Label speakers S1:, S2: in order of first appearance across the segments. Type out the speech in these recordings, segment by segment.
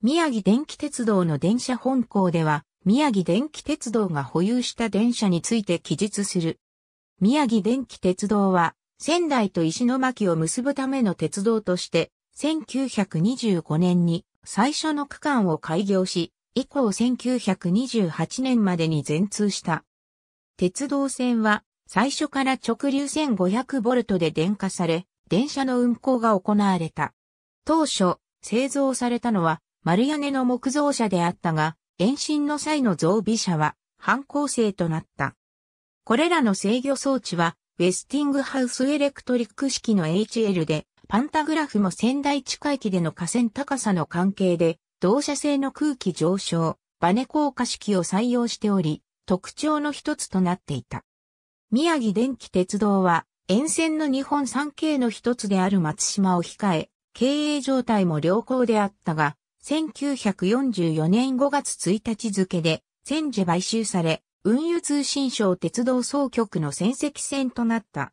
S1: 宮城電気鉄道の電車本校では、宮城電気鉄道が保有した電車について記述する。宮城電気鉄道は、仙台と石巻を結ぶための鉄道として、1925年に最初の区間を開業し、以降1928年までに全通した。鉄道線は、最初から直流 1500V で電化され、電車の運行が行われた。当初、製造されたのは丸屋根の木造車であったが、延伸の際の増備車は、反抗性となった。これらの制御装置は、ウェスティングハウスエレクトリック式の HL で、パンタグラフも仙台地下駅での河川高さの関係で、同社製の空気上昇、バネ効果式を採用しており、特徴の一つとなっていた。宮城電気鉄道は、沿線の日本三景の一つである松島を控え、経営状態も良好であったが、1944年5月1日付で、戦時買収され、運輸通信省鉄道総局の戦績戦となった。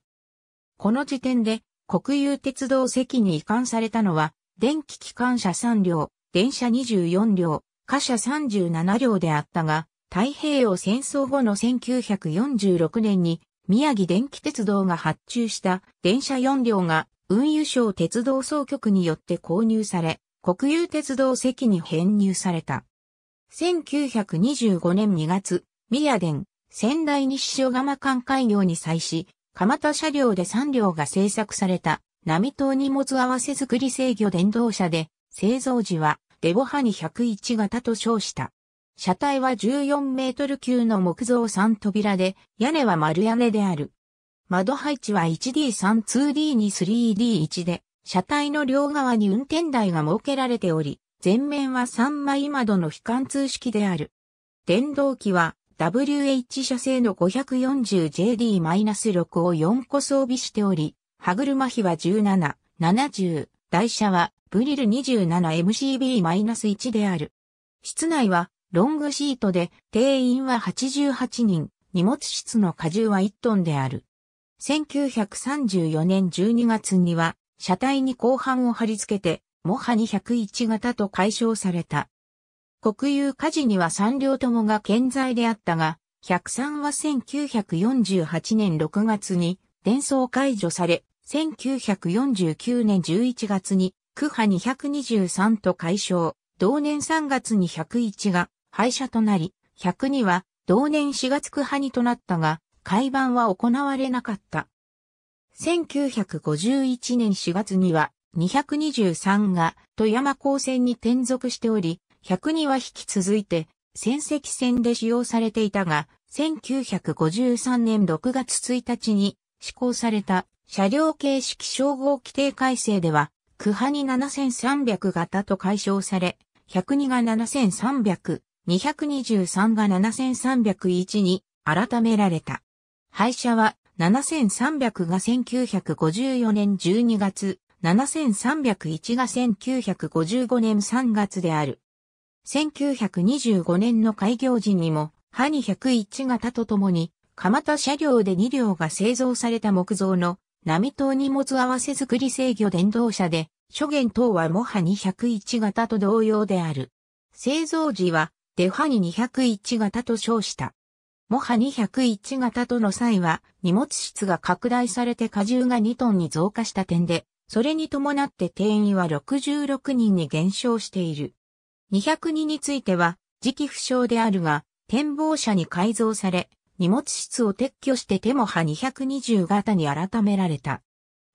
S1: この時点で、国有鉄道席に移管されたのは、電気機関車3両、電車24両、貨車37両であったが、太平洋戦争後の1946年に、宮城電気鉄道が発注した電車4両が運輸省鉄道総局によって購入され、国有鉄道席に編入された。1925年2月、宮殿、仙台西小釜間開業に際し、蒲田車両で3両が製作された、波島荷物合わせ作り制御電動車で、製造時は、デボハニ101型と称した。車体は14メートル級の木造3扉で、屋根は丸屋根である。窓配置は 1D3、2D2、3D1 で、車体の両側に運転台が設けられており、前面は3枚窓の非貫通式である。電動機は WH 社製の 540JD-6 を4個装備しており、歯車比は17、70、台車はブリル 27MCB-1 である。室内はロングシートで定員は88人、荷物室の荷重は1トンである。1934年12月には車体に後半を貼り付けて、モハ201型と解消された。国有火事には3両ともが健在であったが、103は1948年6月に伝送解除され、1949年11月に区派223と解消、同年3月に101が廃車となり、102は同年4月区派にとなったが、改版は行われなかった。1951年4月には223が富山高専に転属しており、102は引き続いて戦績戦で使用されていたが、1953年6月1日に施行された車両形式称号規定改正では、区派に7300型と解消され、102が7300、223が7301に改められた。廃車は7300が1954年12月、7301が1955年3月である。1925年の開業時にも、ハニ101型とともに、蒲田車両で2両が製造された木造の、並島荷物合わせ作り制御電動車で、諸元等はモハ1 0 1型と同様である。製造時は、デハニ201型と称した。モハ201型との際は、荷物室が拡大されて荷重が2トンに増加した点で、それに伴って定員は66人に減少している。202については、時期不詳であるが、展望車に改造され、荷物室を撤去して手も派220型に改められた。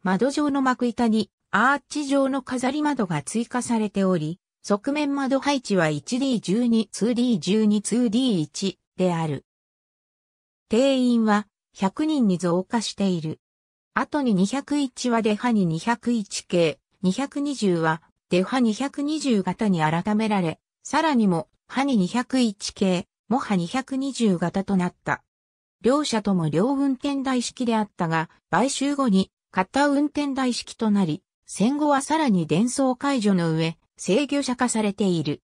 S1: 窓状の幕板にアーチ状の飾り窓が追加されており、側面窓配置は 1D12、2D12、2D1 である。定員は100人に増加している。後に201はデハに201系、220はデハ220型に改められ、さらにも、ハに201系、モハ220型となった。両者とも両運転台式であったが、買収後に片運転台式となり、戦後はさらに伝送解除の上、制御者化されている。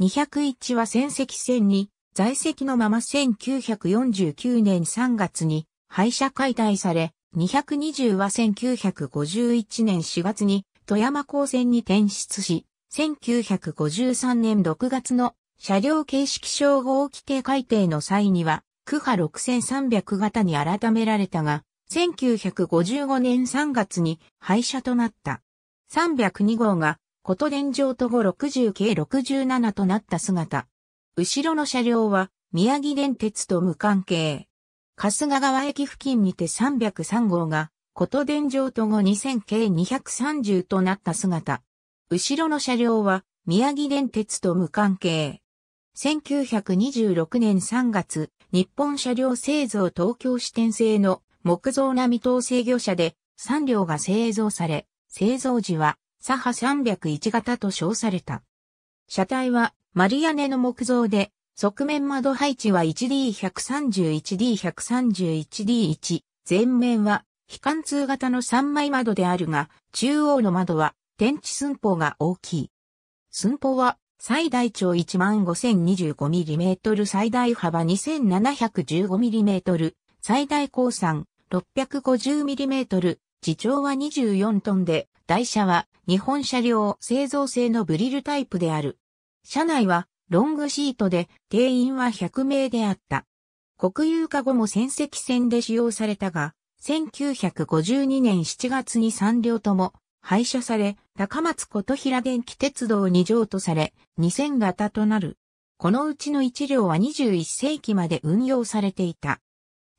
S1: 201は戦績戦に在籍のまま1949年3月に廃車解体され、220は1951年4月に富山高専に転出し、1953年6月の車両形式称号規定改定の際には、区波6300型に改められたが、1955年3月に廃車となった。302号が、琴電上と後60系67となった姿。後ろの車両は宮城電鉄と無関係。春日川駅付近にて303号が、こと電上と後2000系230となった姿。後ろの車両は宮城電鉄と無関係。1926年3月、日本車両製造東京支店製の木造並等制御車で3両が製造され、製造時は左派301型と称された。車体は丸屋根の木造で、側面窓配置は 1D131D131D1、前面は非貫通型の3枚窓であるが、中央の窓は天地寸法が大きい。寸法は最大長 15025mm 最大幅 2715mm 最大高3 650mm 自長は24トンで、台車は日本車両製造製のブリルタイプである。車内はロングシートで定員は100名であった。国有化後も戦績戦で使用されたが、1952年7月に3両とも廃車され、高松琴平電気鉄道に譲渡され、2000型となる。このうちの1両は21世紀まで運用されていた。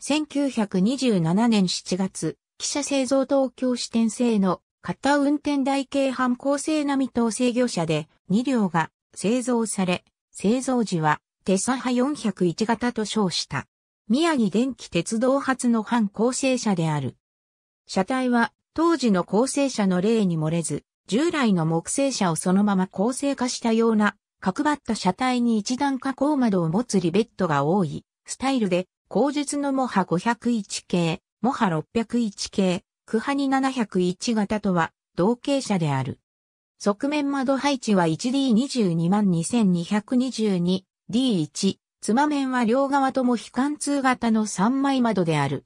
S1: 1927年7月、汽車製造東京支店製の片運転台形半構成並等制御車で2両が製造され、製造時はテサハ401型と称した。宮城電気鉄道発の反構成車である。車体は当時の構成車の例に漏れず、従来の木製車をそのまま構成化したような角張った車体に一段加工窓を持つリベットが多いスタイルで、後述のモハ501系、モハ601系、クハニ701型とは同型車である。側面窓配置は1 d 2 2 2 2 2 2 d 1つま面は両側とも非貫通型の3枚窓である。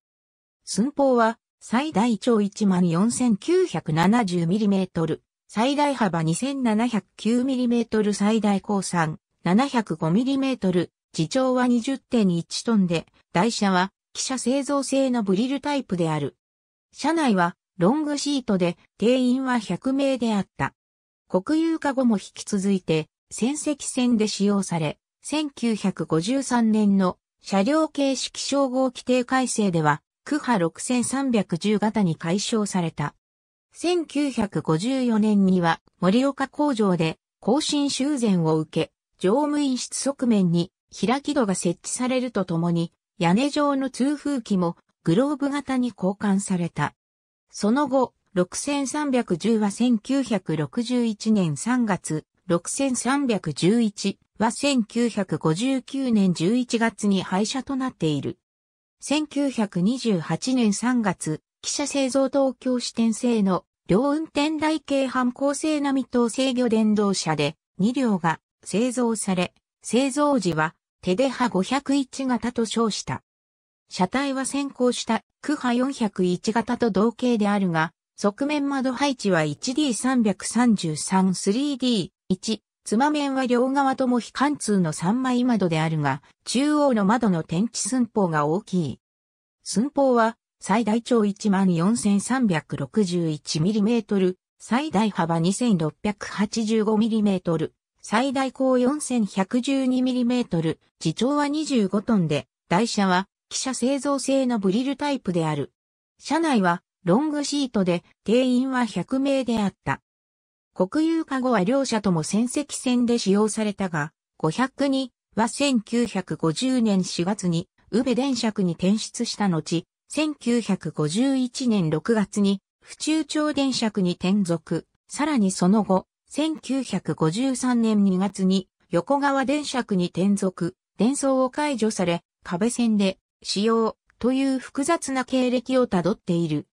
S1: 寸法は最大長 14970mm、最大幅 2709mm 最大高 3705mm、自長は20.1トンで、台車は汽車製造製のブリルタイプである。車内はロングシートで定員は100名であった。国有化後も引き続いて、戦績戦で使用され、1953年の車両形式称号規定改正では、区波6310型に解消された。1954年には森岡工場で更新修繕を受け、乗務員室側面に開き戸が設置されるとともに、屋根上の通風機もグローブ型に交換された。その後、6310は1961年3月、6311は1959年11月に廃車となっている。1928年3月、汽車製造東京支店製の両運転台形半構成並等制御電動車で2両が製造され、製造時は手で派501型と称した。車体は先行した区波401型と同型であるが、側面窓配置は 1D333-3D1。妻面は両側とも非貫通の3枚窓であるが、中央の窓の天地寸法が大きい。寸法は最大長 14,361mm、最大幅 2,685mm、最大高 4,112mm、地長は25トンで、台車は、汽車製造製のブリルタイプである。車内は、ロングシートで定員は100名であった。国有化後は両者とも戦績戦で使用されたが、500は1950年4月に宇部電区に転出した後、1951年6月に府中町電区に転属、さらにその後、1953年2月に横川電区に転属、伝送を解除され、壁線で使用という複雑な経歴をたどっている。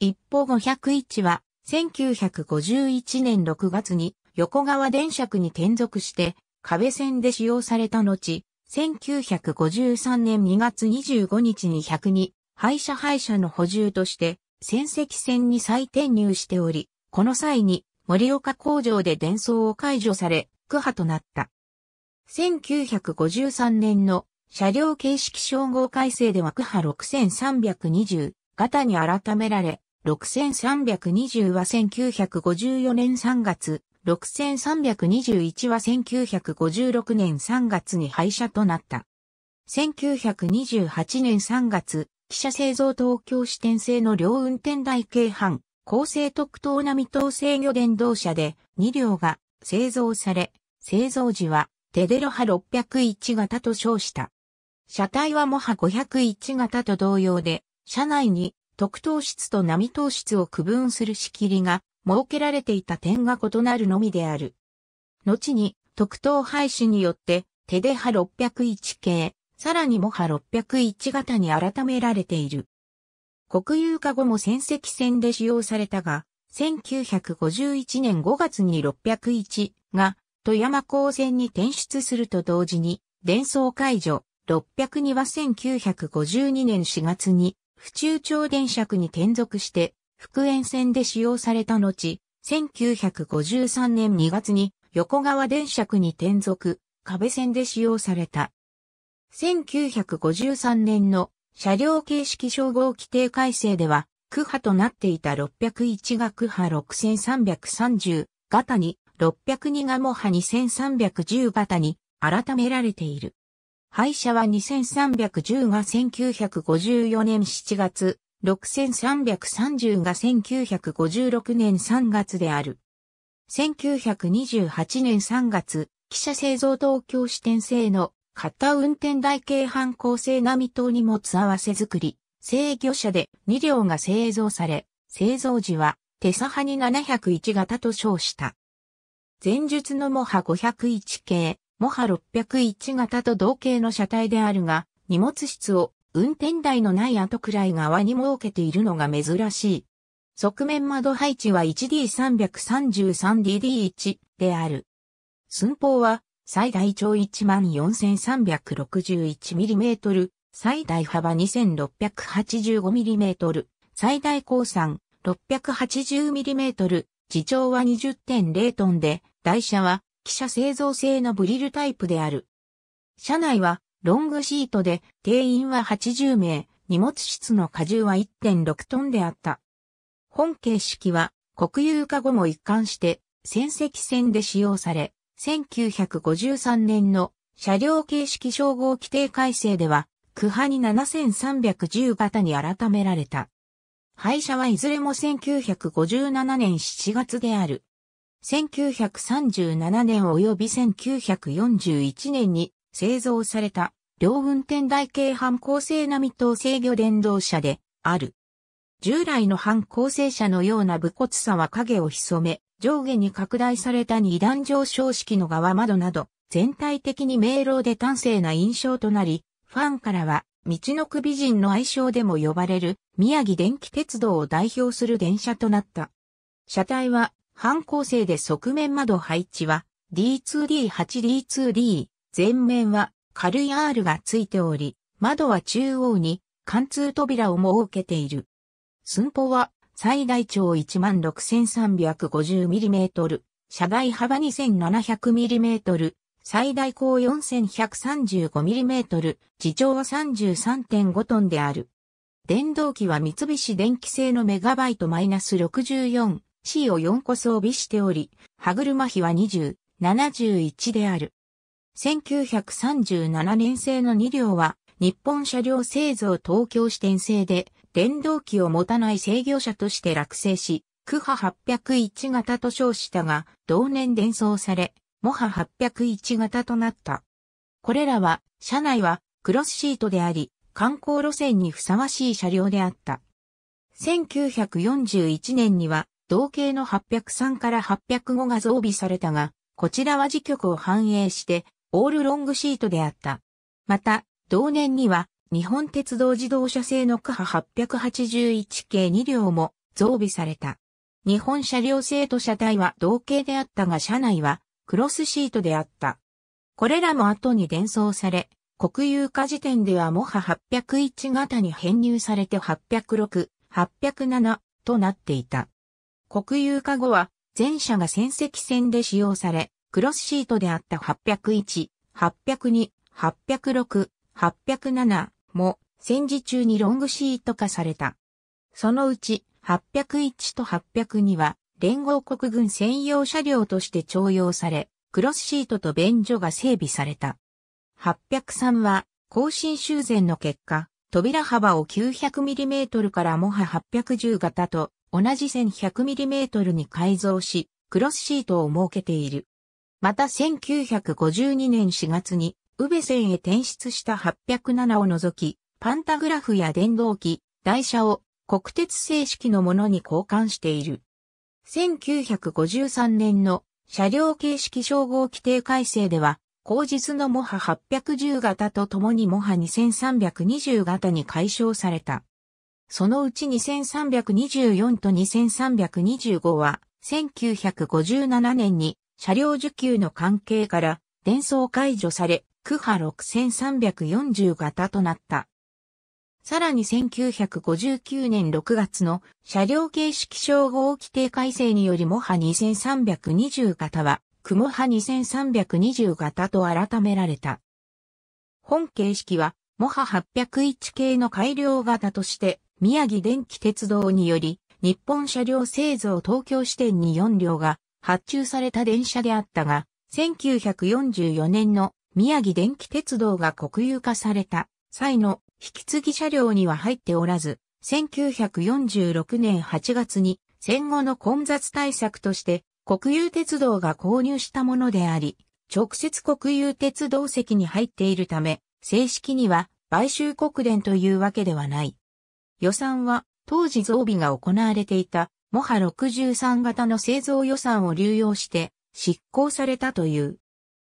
S1: 一方501は、1951年6月に横川電車区に転属して壁線で使用された後、1953年2月25日に1 0 2に廃車廃車の補充として戦績線に再転入しており、この際に森岡工場で伝送を解除され、区派となった。1953年の車両形式称号改正では区派6320型に改められ、6320は1954年3月、6321は1956年3月に廃車となった。1928年3月、汽車製造東京支店製の両運転台京半、高性特等並等制御電動車で2両が製造され、製造時はテデロ派601型と称した。車体はモハ501型と同様で、車内に特等室と並等室を区分する仕切りが設けられていた点が異なるのみである。後に特等廃止によって手で派601系、さらにも派601型に改められている。国有化後も戦績戦で使用されたが、1951年5月に601が富山高専に転出すると同時に、伝送解除602は1952年4月に府中町電車区に転属して、福塩線で使用された後、1953年2月に横川電車区に転属、壁線で使用された。1953年の車両形式称号規定改正では、区派となっていた601が区派6330型に、602がも派2310型に改められている。廃車は2310が1954年7月、6330が1956年3月である。1928年3月、汽車製造東京支店製の型運転台形反抗性並等荷物合わせ作り、制御車で2両が製造され、製造時は手サハに701型と称した。前述のモハ501系、モハ601型と同型の車体であるが、荷物室を運転台のない後くらい側に設けているのが珍しい。側面窓配置は 1D333DD1 である。寸法は最大長 14361mm、最大幅 2685mm、最大高3 680mm、地重は20.0トンで、台車は汽車製造製のブリルタイプである。車内はロングシートで定員は80名、荷物室の荷重は1.6トンであった。本形式は国有化後も一貫して戦績戦で使用され、1953年の車両形式称号規定改正では、区派に7310型に改められた。廃車はいずれも1957年7月である。1937年及び1941年に製造された両運転台形半構成並等制御電動車である。従来の半構成車のような武骨さは影を潜め、上下に拡大された二段上昇式の側窓など、全体的に明朗で端正な印象となり、ファンからは、道のく美人の愛称でも呼ばれる、宮城電気鉄道を代表する電車となった。車体は、半構成で側面窓配置は D2D8D2D、前面は軽い R がついており、窓は中央に貫通扉を設けている。寸法は最大長 16,350mm、車外幅 2,700mm、最大高 4,135mm、地上は33.5トンである。電動機は三菱電機製のメガバイトマイナス -64 C を4個装備しており、歯車比は20、71である。1937年製の2両は、日本車両製造東京支店製で、電動機を持たない制御車として落成し、クハ801型と称したが、同年伝送され、モハ801型となった。これらは、車内はクロスシートであり、観光路線にふさわしい車両であった。1941年には、同型の803から805が増備されたが、こちらは時局を反映して、オールロングシートであった。また、同年には、日本鉄道自動車製の区派881系2両も増備された。日本車両製と車体は同型であったが車内はクロスシートであった。これらも後に伝送され、国有化時点ではモハ801型に編入されて806、807となっていた。国有化後は、前者が戦績戦で使用され、クロスシートであった801、802、806、807も戦時中にロングシート化された。そのうち801と802は連合国軍専用車両として徴用され、クロスシートと便所が整備された。803は更新修繕の結果、扉幅を 900mm からもは810型と同じ 1100mm に改造し、クロスシートを設けている。また1952年4月に、宇部線へ転出した807を除き、パンタグラフや電動機、台車を国鉄正式のものに交換している。1953年の車両形式称号規定改正では、後日のモハ810型と共にモハ2320型に解消された。そのうち2324と2325は、1957年に車両受給の関係から伝送解除され、区波6340型となった。さらに1959年6月の車両形式称号規定改正によりモハ2320型は、クモハ2320型と改められた。本形式は、モハ801系の改良型として宮城電気鉄道により、日本車両製造東京支店に4両が発注された電車であったが、1944年の宮城電気鉄道が国有化された際の引き継ぎ車両には入っておらず、1946年8月に戦後の混雑対策として国有鉄道が購入したものであり、直接国有鉄道席に入っているため、正式には買収国連というわけではない。予算は当時増備が行われていたモハ63型の製造予算を流用して執行されたという。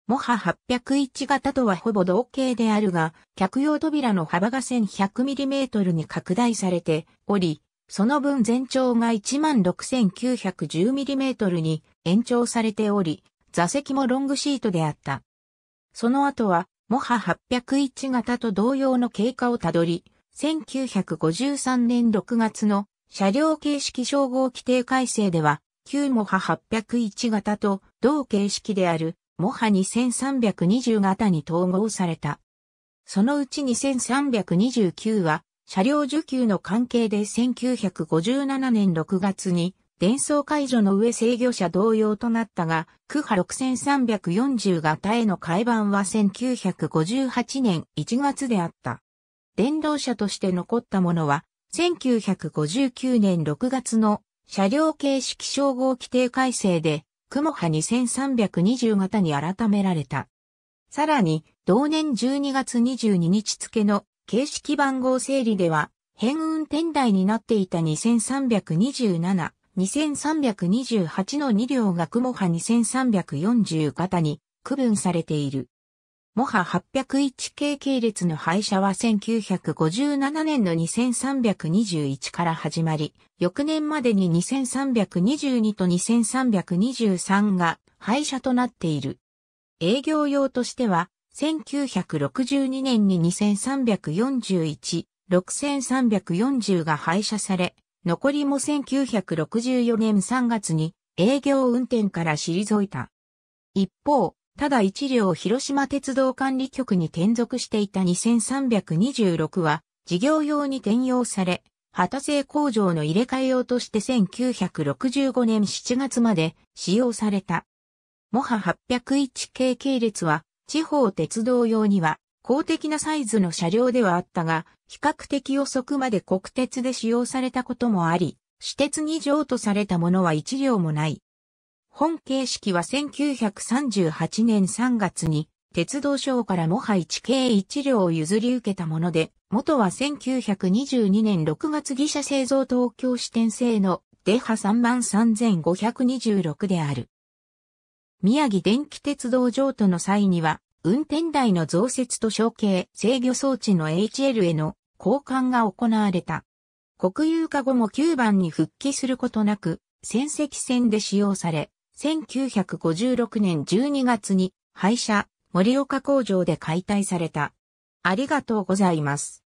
S1: モハ801型とはほぼ同型であるが、客用扉の幅が 1100mm に拡大されており、その分全長が 16910mm に延長されており、座席もロングシートであった。その後は、モハ801型と同様の経過をたどり、1953年6月の車両形式称号規定改正では、旧モハ801型と同形式であるモハ2320型に統合された。そのうち2329は車両受給の関係で1957年6月に電装解除の上制御車同様となったが、区波6340型への改版は1958年1月であった。電動車として残ったものは、1959年6月の車両形式称号規定改正で、雲波2320型に改められた。さらに、同年12月22日付の形式番号整理では、変運転台になっていた2327、2328の2両が雲波2340型に区分されている。モハ801系系列の廃車は1957年の2321から始まり、翌年までに2322と2323が廃車となっている。営業用としては、1962年に2341、6340が廃車され、残りも1964年3月に営業運転から退いた。一方、ただ一両広島鉄道管理局に転属していた2326は事業用に転用され、旗製工場の入れ替え用として1965年7月まで使用された。モハ801系系列は地方鉄道用には公的なサイズの車両ではあったが、比較的遅くまで国鉄で使用されたこともあり、私鉄に譲渡されたものは1両もない。本形式は1938年3月に鉄道省から模範地形1両を譲り受けたもので、元は1922年6月技者製造東京支店製のデハ33526である。宮城電気鉄道譲渡の際には、運転台の増設と小径制御装置の HL への交換が行われた。国有化後も9番に復帰することなく、戦績戦で使用され、1956年12月に廃車、盛岡工場で解体された。ありがとうございます。